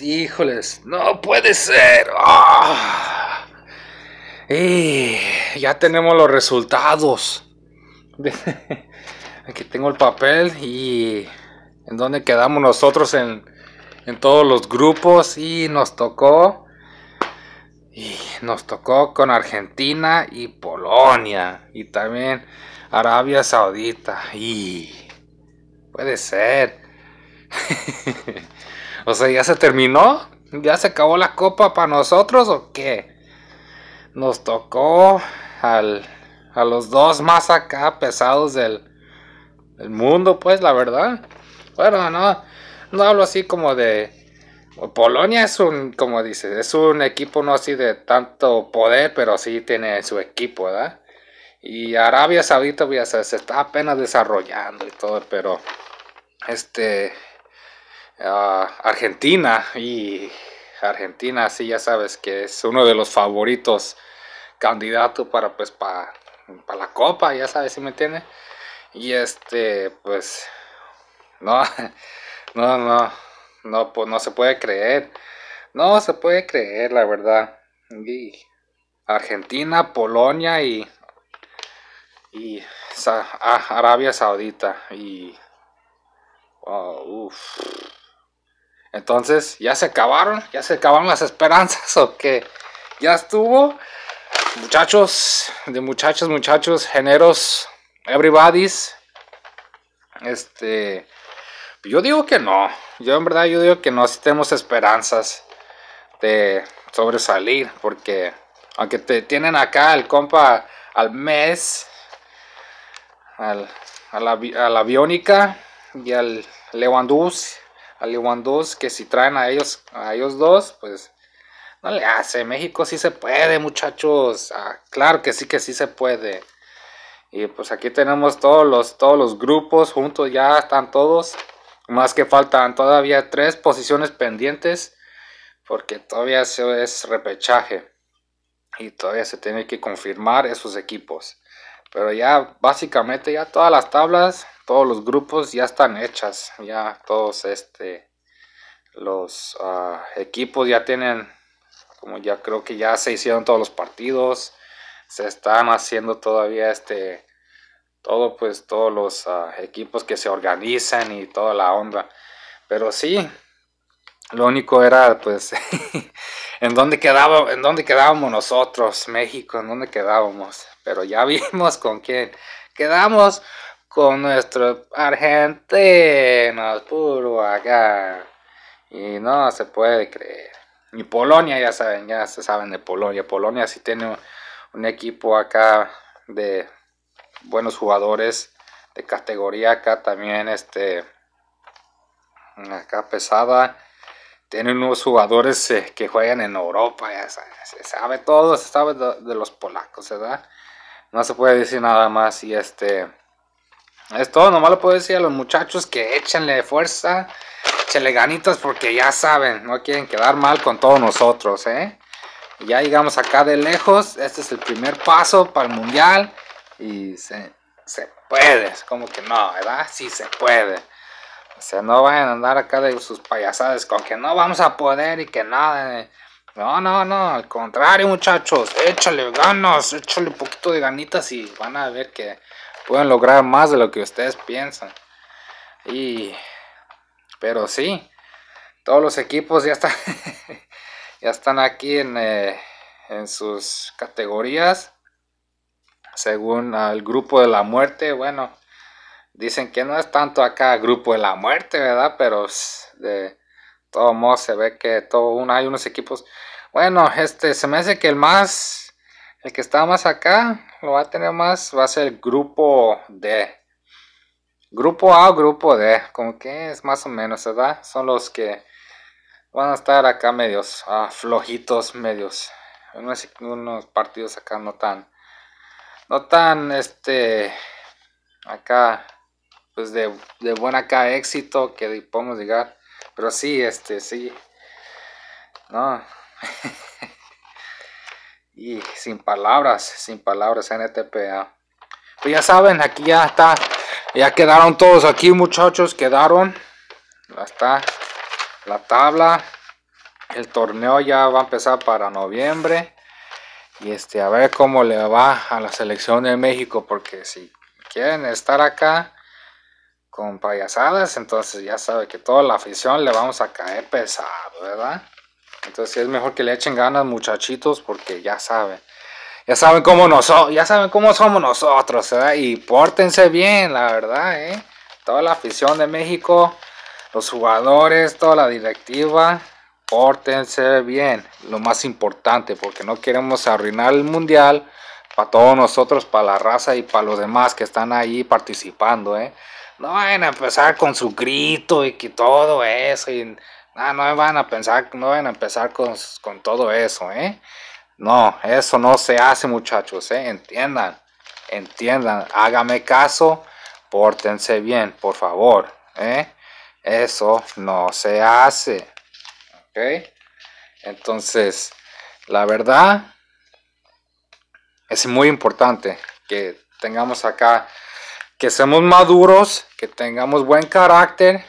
híjoles, no puede ser. Ah. ya tenemos los resultados. Aquí tengo el papel y en donde quedamos nosotros en, en todos los grupos y nos tocó y nos tocó con Argentina y Polonia y también Arabia Saudita y puede ser O sea, ¿ya se terminó? ¿Ya se acabó la copa para nosotros o qué? Nos tocó a los dos más acá pesados del, mundo, pues, la verdad. Bueno, no, no hablo así como de... Polonia es un, como dices, es un equipo no así de tanto poder, pero sí tiene su equipo, ¿verdad? Y Arabia Saudita pues, ya se, se está apenas desarrollando y todo, pero este Argentina y Argentina, sí, ya sabes que es uno de los favoritos candidatos para pues para pa la copa, ya sabes si me entiendes. Y este, pues, no, no, no, no, no se puede creer, no se puede creer, la verdad. Argentina, Polonia y, y Arabia Saudita y, oh, entonces, ¿ya se acabaron? ¿Ya se acabaron las esperanzas o que ¿Ya estuvo? Muchachos, de muchachos, muchachos, generos, everybody's. Este, yo digo que no. Yo en verdad yo digo que no, si tenemos esperanzas de sobresalir, porque aunque te tienen acá el compa al mes, al, a, la, a Biónica y al Lewandowski a 2 que si traen a ellos, a ellos dos, pues no le hace. México sí se puede, muchachos. Ah, claro que sí, que sí se puede. Y pues aquí tenemos todos los, todos los grupos juntos, ya están todos. Más que faltan todavía tres posiciones pendientes. Porque todavía eso es repechaje. Y todavía se tiene que confirmar esos equipos. Pero ya básicamente ya todas las tablas todos los grupos ya están hechas, ya todos este, los ah, equipos ya tienen, como ya creo que ya se hicieron todos los partidos, se están haciendo todavía este, todo pues todos los ah, equipos que se organizan y toda la onda, pero sí, lo único era pues en dónde quedaba, en dónde quedábamos nosotros, México, en dónde quedábamos, pero ya vimos con quién quedamos con nuestro argentinos, puro acá. Y no se puede creer. ni Polonia, ya saben, ya se saben de Polonia. Polonia sí tiene un, equipo acá de buenos jugadores de categoría acá también este acá pesada tienen unos jugadores eh, que juegan en Europa ya se sabe todo se sabe de, de los polacos verdad no se puede decir nada más y este es todo, nomás lo puedo decir a los muchachos que échenle fuerza, échenle ganitas porque ya saben, no quieren quedar mal con todos nosotros, ¿eh? Ya llegamos acá de lejos, este es el primer paso para el mundial y se, se puede, como que no, ¿verdad? Sí se puede. O sea, no vayan a andar acá de sus payasadas con que no vamos a poder y que nada. Eh. No, no, no, al contrario muchachos, échale ganas, échale un poquito de ganitas y van a ver que pueden lograr más de lo que ustedes piensan. Y, pero sí, todos los equipos ya están, ya están aquí en, eh, en sus categorías. Según el grupo de la muerte, bueno, dicen que no es tanto acá grupo de la muerte, ¿verdad? Pero de todo modo se ve que todo, hay unos equipos bueno, este se me hace que el más, el que está más acá, lo va a tener más, va a ser grupo D. Grupo A o grupo D, como que es más o menos, ¿verdad? Son los que van a estar acá medios ah, flojitos, medios. Unos, unos partidos acá no tan, no tan, este, acá, pues de, de buen acá éxito que podemos llegar. Pero sí, este, sí. No, y sin palabras, sin palabras, NTPA. Pues ya saben, aquí ya está. Ya quedaron todos aquí, muchachos. Quedaron. Ya está la tabla. El torneo ya va a empezar para noviembre. Y este, a ver cómo le va a la selección de México. Porque si quieren estar acá con payasadas, entonces ya sabe que toda la afición le vamos a caer pesado, ¿verdad? Entonces es mejor que le echen ganas, muchachitos, porque ya saben. Ya saben cómo, nosotros ya saben cómo somos nosotros, ¿verdad? Y pórtense bien, la verdad, ¿eh? Toda la afición de México, los jugadores, toda la directiva, pórtense bien. Lo más importante, porque no queremos arruinar el Mundial para todos nosotros, para la raza y para los demás que están ahí participando, ¿eh? No vayan a empezar con su grito y que todo eso Ah, no no van a pensar, no van a empezar con, todo eso, ¿eh? No, eso no se hace, muchachos, ¿eh? Entiendan, entiendan, hágame caso, pórtense bien, por favor, ¿eh? Eso no se hace, ¿ok? Entonces, la verdad, es muy importante que tengamos acá, que seamos maduros, que tengamos buen carácter,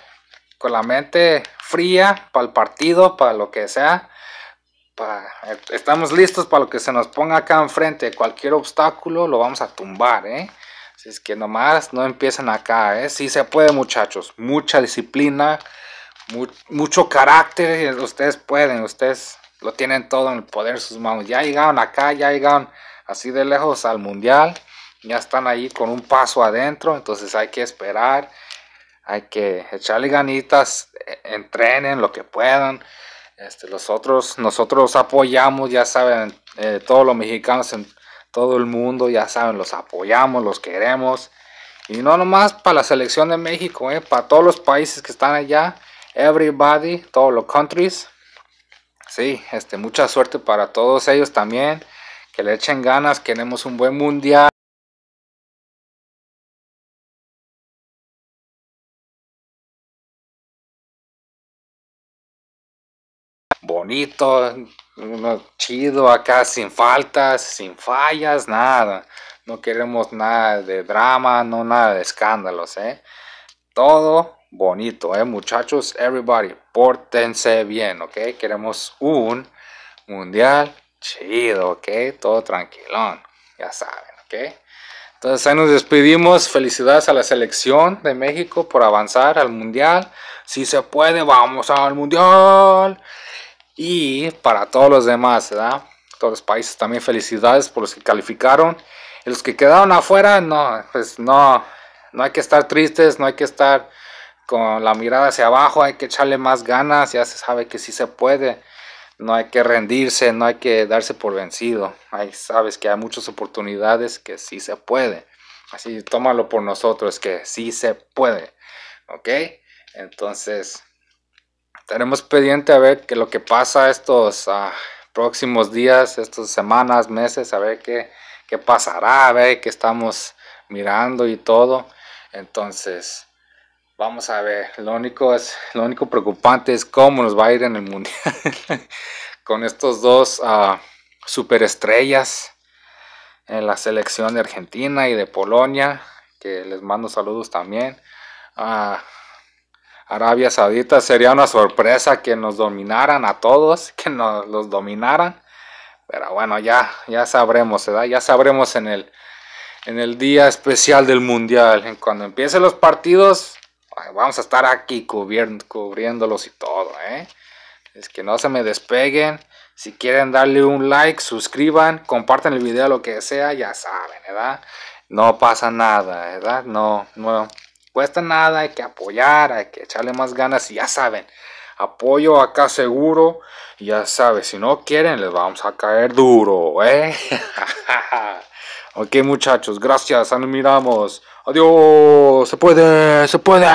con la mente fría, para el partido, para lo que sea. estamos listos para lo que se nos ponga acá enfrente. Cualquier obstáculo lo vamos a tumbar, ¿eh? es que nomás no empiecen acá, ¿eh? si se puede, muchachos. Mucha disciplina, mucho carácter. Eh, ustedes pueden, ustedes lo tienen todo en el poder de sus manos. Ya llegaron acá, ya llegaron así de lejos al mundial. Ya están ahí con un paso adentro, entonces hay que esperar hay que echarle ganitas, e, entrenen lo que puedan. Este, los nosotros apoyamos, ya saben, eh, todos los mexicanos en todo el mundo, ya saben, los apoyamos, los queremos. Y no nomás para la selección de México, eh, para todos los países que están allá, everybody, todos los countries. Sí, este, mucha suerte para todos ellos también, que le echen ganas, queremos un buen mundial. bonito, chido acá, sin faltas, sin fallas, nada. No queremos nada de drama, no nada de escándalos, ¿eh? Todo bonito, ¿eh? Muchachos, everybody, pórtense bien, ¿ok? Queremos un mundial chido, ¿ok? Todo tranquilón, ya saben, ¿ok? Entonces ahí nos despedimos. Felicidades a la selección de México por avanzar al mundial. Si se puede, vamos al mundial. Y para todos los demás, ¿verdad? Todos los países también felicidades por los que calificaron. Y los que quedaron afuera, no, pues no, no hay que estar tristes, no hay que estar con la mirada hacia abajo, hay que echarle más ganas, ya se sabe que sí se puede. No hay que rendirse, no hay que darse por vencido. Ahí sabes que hay muchas oportunidades que sí se puede. Así tómalo por nosotros que sí se puede. ¿Ok? Entonces, estaremos pendiente a ver qué lo que pasa estos ah, próximos días, estas semanas, meses, a ver qué, qué pasará, a ver qué estamos mirando y todo. Entonces, vamos a ver. Lo único, es, lo único preocupante es cómo nos va a ir en el mundial con estos dos ah, superestrellas en la selección de Argentina y de Polonia, que les mando saludos también. Ah, Arabia Saudita sería una sorpresa que nos dominaran a todos, que nos los dominaran. Pero bueno, ya, ya sabremos, ¿verdad? Ya sabremos en el, en el día especial del Mundial. Cuando empiecen los partidos, vamos a estar aquí cubriéndolos y todo, ¿eh? Es que no se me despeguen. Si quieren darle un like, suscriban, comparten el video, lo que sea, ya saben, ¿verdad? No pasa nada, ¿verdad? No, no, cuesta nada, hay que apoyar, hay que echarle más ganas y ya saben, apoyo acá seguro, ya saben, si no quieren les vamos a caer duro, ¿eh? ok muchachos, gracias, admiramos, miramos, adiós, se puede, se puede.